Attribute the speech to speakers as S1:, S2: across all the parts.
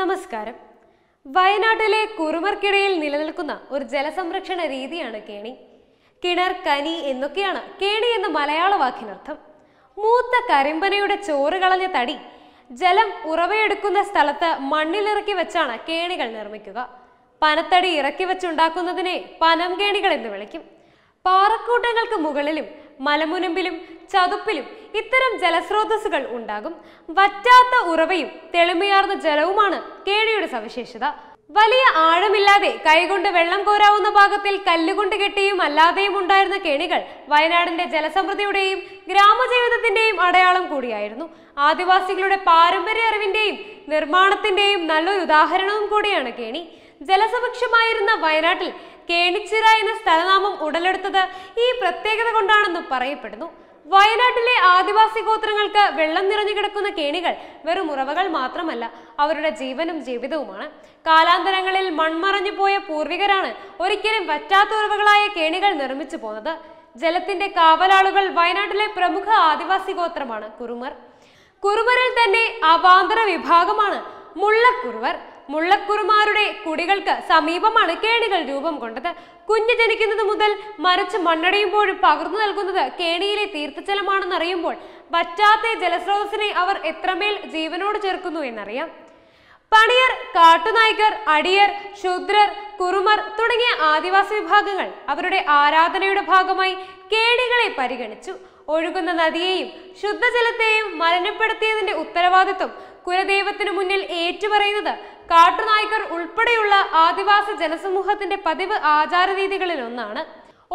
S1: നമസ്കാരം വയനാട്ടിലെ കുറുമർക്കിടയിൽ നിലനിൽക്കുന്ന ഒരു ജലസംരക്ഷണ രീതിയാണ് കേണി കിണർ കനി എന്നൊക്കെയാണ് കേണി എന്ന മലയാള വാക്കിനർത്ഥം മൂത്ത കരിമ്പനയുടെ ചോറ് കളഞ്ഞ തടി ജലം ഉറവയെടുക്കുന്ന സ്ഥലത്ത് മണ്ണിലിറക്കി വെച്ചാണ് കേണികൾ നിർമ്മിക്കുക പനത്തടി ഇറക്കി വെച്ചുണ്ടാക്കുന്നതിനെ പനം കേണികൾ എന്ന് വിളിക്കും പാറക്കൂട്ടങ്ങൾക്ക് മുകളിലും മലമുനമ്പിലും ചതുപ്പിലും ഇത്തരം ജലസ്രോതസ്സുകൾ ഉണ്ടാകും വറ്റാത്ത ഉറവയും തെളിമയാർന്ന ജലവുമാണ് കേണിയുടെ സവിശേഷത വലിയ ആഴമില്ലാതെ കൈകൊണ്ട് വെള്ളം കോരാവുന്ന ഭാഗത്തിൽ കല്ലുകൊണ്ട് കെട്ടിയും അല്ലാതെയും ഉണ്ടായിരുന്ന കെണികൾ വയനാടിന്റെ ജലസമൃദ്ധിയുടെയും ഗ്രാമജീവിതത്തിന്റെയും അടയാളം കൂടിയായിരുന്നു ആദിവാസികളുടെ പാരമ്പര്യ അറിവിന്റെയും നിർമ്മാണത്തിന്റെയും നല്ലൊരു ഉദാഹരണവും കൂടിയാണ് കേണി ജലസമക്ഷമായിരുന്ന വയനാട്ടിൽ കേണിച്ചിറ എന്ന സ്ഥലനാമം ഉടലെടുത്തത് ഈ പ്രത്യേകത കൊണ്ടാണെന്ന് പറയപ്പെടുന്നു വയനാട്ടിലെ ആദിവാസി ഗോത്രങ്ങൾക്ക് വെള്ളം നിറഞ്ഞു കിടക്കുന്ന കേണികൾ വെറും ഉറവകൾ മാത്രമല്ല അവരുടെ ജീവനും ജീവിതവുമാണ് കാലാന്തരങ്ങളിൽ മൺമറഞ്ഞു പോയ പൂർവികരാണ് ഒരിക്കലും വറ്റാത്ത ഉറവകളായ കേണികൾ നിർമ്മിച്ചു പോന്നത് ജലത്തിന്റെ കാവലാളുകൾ വയനാട്ടിലെ പ്രമുഖ ആദിവാസി ഗോത്രമാണ് കുറുമർ കുറുമറിൽ തന്നെ അവാന്തര വിഭാഗമാണ് മുള്ളക്കുറുവർ മുള്ളക്കുറുമാരുടെ കുടികൾക്ക് സമീപമാണ് കേണികൾ രൂപം കൊണ്ടത് കുഞ്ഞു ജനിക്കുന്നത് മുതൽ മറിച്ച് മണ്ണടയുമ്പോഴും പകർന്നു നൽകുന്നത് കേണിയിലെ തീർത്ഥജലമാണെന്നറിയുമ്പോൾ പറ്റാത്ത ജലസ്രോതസ്സിനെ അവർ എത്രമേൽ ജീവനോട് ചേർക്കുന്നു എന്നറിയാം പണിയർ കാട്ടുനായ്ക്കർ അടിയർ ശുദ്രർ കുറുമർ തുടങ്ങിയ ആദിവാസി വിഭാഗങ്ങൾ അവരുടെ ആരാധനയുടെ ഭാഗമായി കേണികളെ പരിഗണിച്ചു ഒഴുകുന്ന നദിയെയും ശുദ്ധജലത്തെയും മലിനപ്പെടുത്തിയതിന്റെ ഉത്തരവാദിത്വം കുലദൈവത്തിന് മുന്നിൽ ഏറ്റുപറയുന്നത് കാട്ടുനായ്ക്കർ ഉൾപ്പെടെയുള്ള ആദിവാസി ജനസമൂഹത്തിന്റെ പതിവ് ആചാരരീതികളിൽ ഒന്നാണ്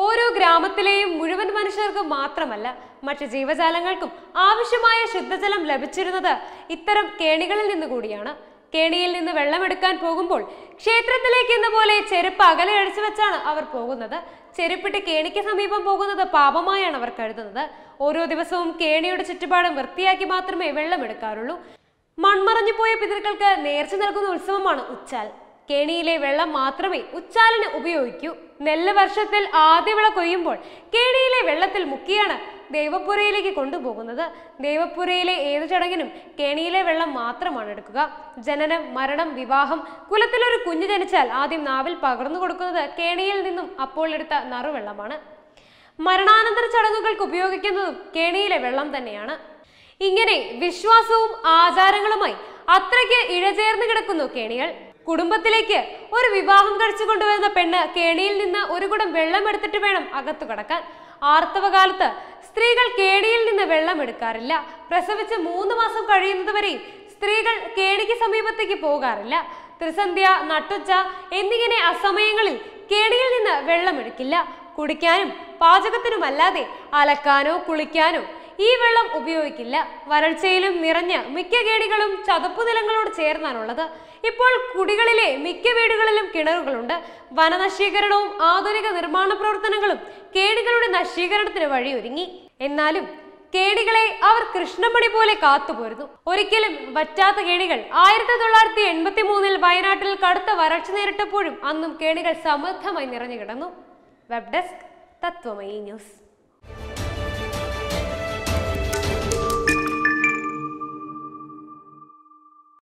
S1: ഓരോ ഗ്രാമത്തിലെയും മുഴുവൻ മനുഷ്യർക്കും മാത്രമല്ല മറ്റു ജീവജാലങ്ങൾക്കും ആവശ്യമായ ശുദ്ധജലം ലഭിച്ചിരുന്നത് ഇത്തരം കേണികളിൽ നിന്നുകൂടിയാണ് കേണിയിൽ നിന്ന് വെള്ളമെടുക്കാൻ പോകുമ്പോൾ ക്ഷേത്രത്തിലേക്ക് എന്ന പോലെ ചെരുപ്പ് അകലെ അടിച്ചു വെച്ചാണ് അവർ പോകുന്നത് ചെരുപ്പിട്ട് കേണിക്ക് സമീപം പോകുന്നത് പാപമായാണ് അവർ കരുതുന്നത് ഓരോ ദിവസവും കേണിയുടെ ചുറ്റുപാടും വൃത്തിയാക്കി മാത്രമേ വെള്ളമെടുക്കാറുള്ളൂ മൺമറഞ്ഞു പോയ പിതൃക്കൾക്ക് നേർച്ച നൽകുന്ന ഉത്സവമാണ് ഉച്ചാൽ കേണിയിലെ വെള്ളം മാത്രമേ ഉച്ചാലിന് ഉപയോഗിക്കൂ നെല്ല് വർഷത്തിൽ ആദ്യ വിള കൊയ്യുമ്പോൾ കേണിയിലെ വെള്ളത്തിൽ മുക്കിയാണ് ദേവപ്പുരയിലേക്ക് കൊണ്ടുപോകുന്നത് ദേവപ്പുരയിലെ ഏത് ചടങ്ങിനും കേണിയിലെ വെള്ളം മാത്രമാണ് എടുക്കുക ജനനം മരണം വിവാഹം കുലത്തിലൊരു കുഞ്ഞു ജനിച്ചാൽ ആദ്യം നാവിൽ പകർന്നു കൊടുക്കുന്നത് കേണിയിൽ നിന്നും അപ്പോൾ എടുത്ത നറുവെള്ളമാണ് മരണാനന്തര ചടങ്ങുകൾക്ക് ഉപയോഗിക്കുന്നതും കേണിയിലെ വെള്ളം തന്നെയാണ് ഇങ്ങനെ വിശ്വാസവും ആചാരങ്ങളുമായി അത്രയ്ക്ക് ഇഴചേർന്ന് കിടക്കുന്നു കേണികൾ കുടുംബത്തിലേക്ക് ഒരു വിവാഹം കഴിച്ചു കൊണ്ടുവരുന്ന പെണ്ണ് കേണിയിൽ നിന്ന് ഒരു കുടം വെള്ളം എടുത്തിട്ട് വേണം അകത്തു കടക്കാൻ ആർത്തവകാലത്ത് സ്ത്രീകൾ കേണിയിൽ നിന്ന് വെള്ളം എടുക്കാറില്ല പ്രസവിച്ച് മൂന്ന് മാസം കഴിയുന്നത് സ്ത്രീകൾ കേണിക്ക് സമീപത്തേക്ക് പോകാറില്ല ത്രിസന്ധ്യ നട്ടുച്ച എന്നിങ്ങനെ അസമയങ്ങളിൽ കേണിയിൽ നിന്ന് വെള്ളമെടുക്കില്ല കുടിക്കാനും പാചകത്തിനുമല്ലാതെ അലക്കാനോ കുളിക്കാനോ ഈ വെള്ളം ഉപയോഗിക്കില്ല വരൾച്ചയിലും നിറഞ്ഞ് മിക്ക കേടികളും നിലങ്ങളോട് ചേർന്നാണുള്ളത് ഇപ്പോൾ കുടികളിലെ മിക്ക വീടുകളിലും കിണറുകളുണ്ട് വനനശീകരണവും ആധുനിക നിർമ്മാണ പ്രവർത്തനങ്ങളും കേടികളുടെ നശീകരണത്തിന് വഴിയൊരുങ്ങി എന്നാലും കേടികളെ അവർ കൃഷ്ണമണി പോലെ കാത്തുപോരുന്നു ഒരിക്കലും വറ്റാത്ത കേടികൾ ആയിരത്തി തൊള്ളായിരത്തി എൺപത്തി മൂന്നിൽ വയനാട്ടിൽ കടുത്ത വരൾച്ച നേരിട്ടപ്പോഴും അന്നും കേടികൾ സമൃദ്ധമായി നിറഞ്ഞു കിടന്നു വെബ് ഡെസ്ക് തത്വമയി ന്യൂസ്